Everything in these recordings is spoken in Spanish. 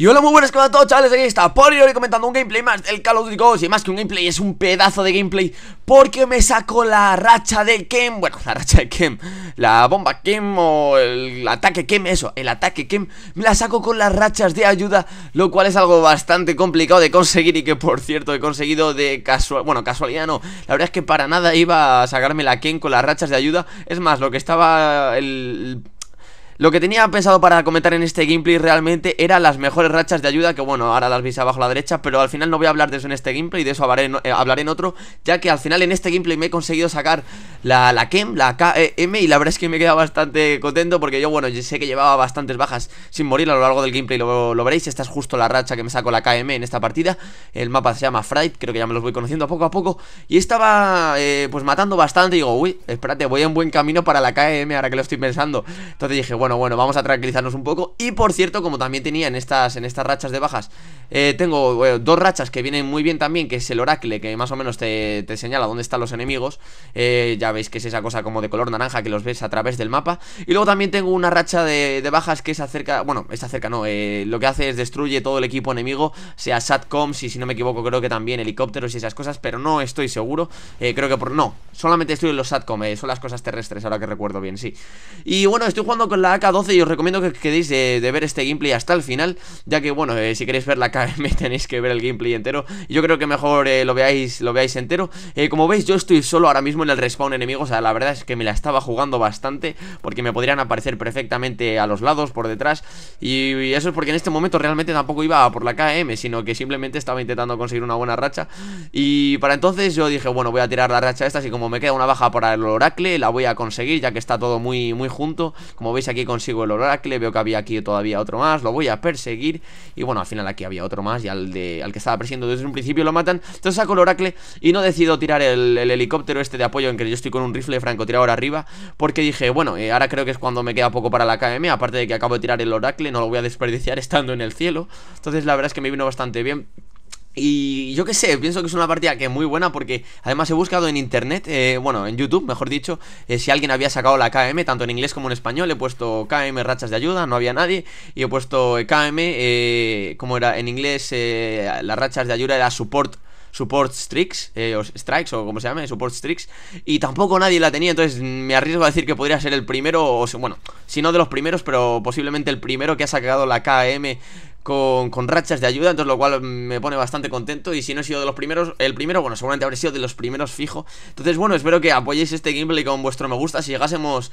Y hola, muy buenas, ¿qué a todos, chavales? Aquí está hoy comentando un gameplay más del Call of Duty Ghost Y más que un gameplay, es un pedazo de gameplay Porque me saco la racha de Kem Bueno, la racha de Kem La bomba Kem o el ataque Kem Eso, el ataque Kem Me la saco con las rachas de ayuda Lo cual es algo bastante complicado de conseguir Y que, por cierto, he conseguido de casual... Bueno, casualidad no La verdad es que para nada iba a sacarme la Kem con las rachas de ayuda Es más, lo que estaba el lo que tenía pensado para comentar en este gameplay realmente eran las mejores rachas de ayuda, que bueno, ahora las veis abajo a la derecha, pero al final no voy a hablar de eso en este gameplay, de eso hablaré en, eh, otro, ya que al final en este gameplay me he conseguido sacar la, la KEM, la KEM, y la verdad es que me he quedado bastante contento, porque yo, bueno, sé que llevaba bastantes bajas sin morir a lo largo del gameplay, lo, lo veréis, esta es justo la racha que me saco la KM e en esta partida, el mapa se llama Fright, creo que ya me los voy conociendo poco a poco, y estaba, eh, pues matando bastante, y digo, uy, espérate, voy en buen camino para la KM, e ahora que lo estoy pensando, entonces dije, bueno, bueno, bueno, vamos a tranquilizarnos un poco Y por cierto, como también tenía en estas, en estas rachas de bajas eh, Tengo eh, dos rachas que vienen muy bien también Que es el oracle, que más o menos te, señala dónde están los enemigos eh, Ya veis que es esa cosa como de color naranja que los ves a través del mapa Y luego también tengo una racha de, bajas que es acerca, bueno, es acerca no Lo que hace es destruye todo el equipo enemigo Sea satcom, y si no me equivoco creo que también helicópteros y esas cosas Pero no estoy seguro, creo que por... no Solamente estoy en los satcom, son las cosas terrestres ahora que recuerdo bien, sí Y bueno, estoy jugando con la k 12 y os recomiendo que quedéis de, ver este gameplay hasta el final Ya que bueno, eh, si queréis ver la KM tenéis que ver el gameplay entero Yo creo que mejor eh, lo, veáis, lo veáis entero eh, Como veis yo estoy solo ahora mismo en el respawn enemigo O sea, la verdad es que me la estaba jugando bastante Porque me podrían aparecer perfectamente a los lados, por detrás Y, eso es porque en este momento realmente tampoco iba por la KM Sino que simplemente estaba intentando conseguir una buena racha Y para entonces yo dije, bueno, voy a tirar la racha esta Así como me queda una baja para el Oracle, la voy a conseguir Ya que está todo muy, muy junto Como veis aquí consigo el oracle, veo que había aquí todavía otro más, lo voy a perseguir y bueno, al final aquí había otro más y al, de, al que estaba persiguiendo desde un principio lo matan, entonces saco el oracle y no decido tirar el, helicóptero este de apoyo en que yo estoy con un rifle francotirador arriba porque dije, bueno, eh, ahora creo que es cuando me queda poco para la KM, aparte de que acabo de tirar el oracle, no lo voy a desperdiciar estando en el cielo, entonces la verdad es que me vino bastante bien y yo qué sé, pienso que es una partida que es muy buena porque además he buscado en internet, eh, bueno, en YouTube, mejor dicho, eh, si alguien había sacado la KM, tanto en inglés como en español. He puesto KM rachas de ayuda, no había nadie. Y he puesto KM, eh, como era en inglés, las rachas de ayuda era support support strikes, o strikes o como se llame, support strikes, y tampoco nadie la tenía, entonces me arriesgo a decir que podría ser el primero, o bueno, si no de los primeros, pero posiblemente el primero que ha sacado la KM con, rachas de ayuda, entonces lo cual me pone bastante contento. Y si no he sido de los primeros, el primero, bueno, seguramente habré sido de los primeros fijo. Entonces, bueno, espero que apoyéis este gameplay con vuestro me gusta. Si llegásemos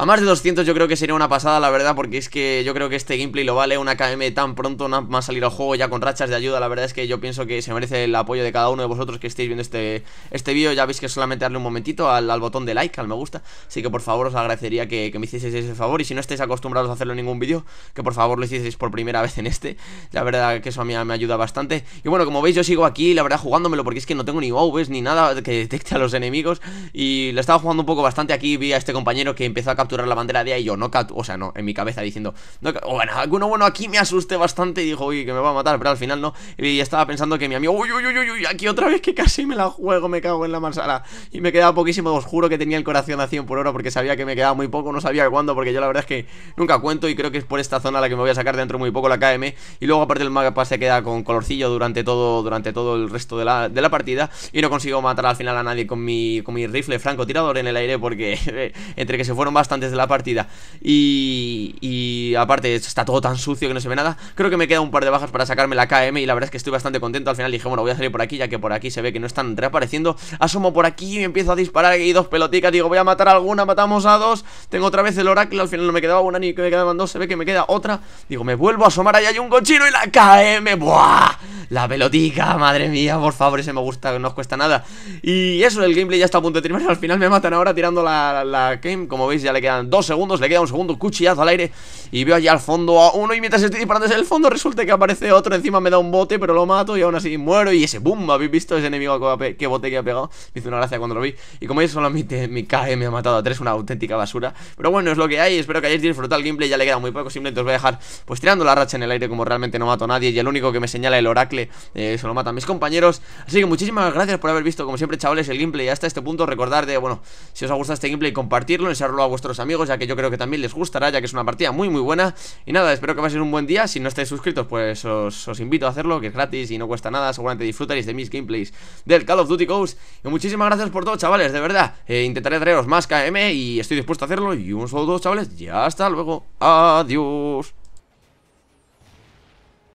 a más de 200 yo creo que sería una pasada, la verdad, porque es que yo creo que este gameplay lo vale. Una KM tan pronto, nada más salir al juego ya con rachas de ayuda. La verdad es que yo pienso que se merece el apoyo de cada uno de vosotros que estéis viendo este, este vídeo. Ya veis que solamente darle un momentito al, botón de like, al me gusta. Así que por favor os agradecería que, me hicieseis ese favor. Y si no estáis acostumbrados a hacerlo en ningún vídeo, que por favor lo hicieseis por primera vez en este. La verdad que eso a mí me ayuda bastante. Y bueno, como veis, yo sigo aquí, la verdad, jugándomelo porque es que no tengo ni wow, ni nada que detecte a los enemigos. Y lo estaba jugando un poco bastante aquí. Vi a este compañero que empezó a la bandera de ahí. yo, no O sea, no, en mi cabeza diciendo, bueno, alguno bueno aquí me asusté bastante y dijo, uy, que me va a matar, pero al final no. Y estaba pensando que mi amigo, uy, uy, uy, aquí otra vez que casi me la juego, me cago en la manzana. Y me quedaba poquísimo, os juro que tenía el corazón a 100 por hora porque sabía que me quedaba muy poco, no sabía cuándo, porque yo la verdad es que nunca cuento y creo que es por esta zona la que me voy a sacar dentro muy poco la KM. Y luego, aparte, el mapa se queda con colorcillo durante todo, durante todo el resto de la, de la partida y no consigo matar al final a nadie con mi, con mi rifle francotirador en el aire porque entre que se fueron bastante antes de la partida y, aparte está todo tan sucio que no se ve nada Creo que me queda un par de bajas para sacarme la KM y la verdad es que estoy bastante contento Al final dije, bueno, voy a salir por aquí ya que por aquí se ve que no están reapareciendo Asomo por aquí y empiezo a disparar y dos peloticas Digo, voy a matar alguna, matamos a dos Tengo otra vez el oráculo, al final no me quedaba una ni que me quedaban dos Se ve que me queda otra Digo, me vuelvo a asomar, allá hay un cochino y la KM ¡Buah! la pelotica, madre mía, por favor, ese me gusta, no os cuesta nada. Y eso, el gameplay ya está a punto de terminar. Al final me matan ahora tirando la, la, game. Como veis, ya le quedan dos segundos, le queda un segundo, cuchillazo al aire. Y veo allá al fondo a uno. Y mientras estoy disparando desde el fondo, resulta que aparece otro. Encima me da un bote, pero lo mato y aún así muero. Y ese boom, ¿habéis visto ese enemigo que, bote que ha pegado? Me hizo una gracia cuando lo vi. Y como veis, solamente mi, cae me ha matado a tres, una auténtica basura. Pero bueno, es lo que hay. Espero que hayáis disfrutado el gameplay. Ya le queda muy poco. Simplemente os voy a dejar, pues tirando la racha en el aire, como realmente no mato a nadie. Y el único que me señala el oráculo se eh, lo matan mis compañeros Así que muchísimas gracias por haber visto como siempre chavales el gameplay hasta este punto recordar de, bueno, si os ha gustado este gameplay compartirlo, enseñarlo a vuestros amigos ya que yo creo que también les gustará ya que es una partida muy muy buena Y nada, espero que paséis un buen día, si no estáis suscritos pues os, invito a hacerlo que es gratis y no cuesta nada Seguramente disfrutaréis de mis gameplays del Call of Duty Ghost Y muchísimas gracias por todo chavales, de verdad, eh, intentaré traeros más KM y estoy dispuesto a hacerlo Y un saludo chavales ya hasta luego, adiós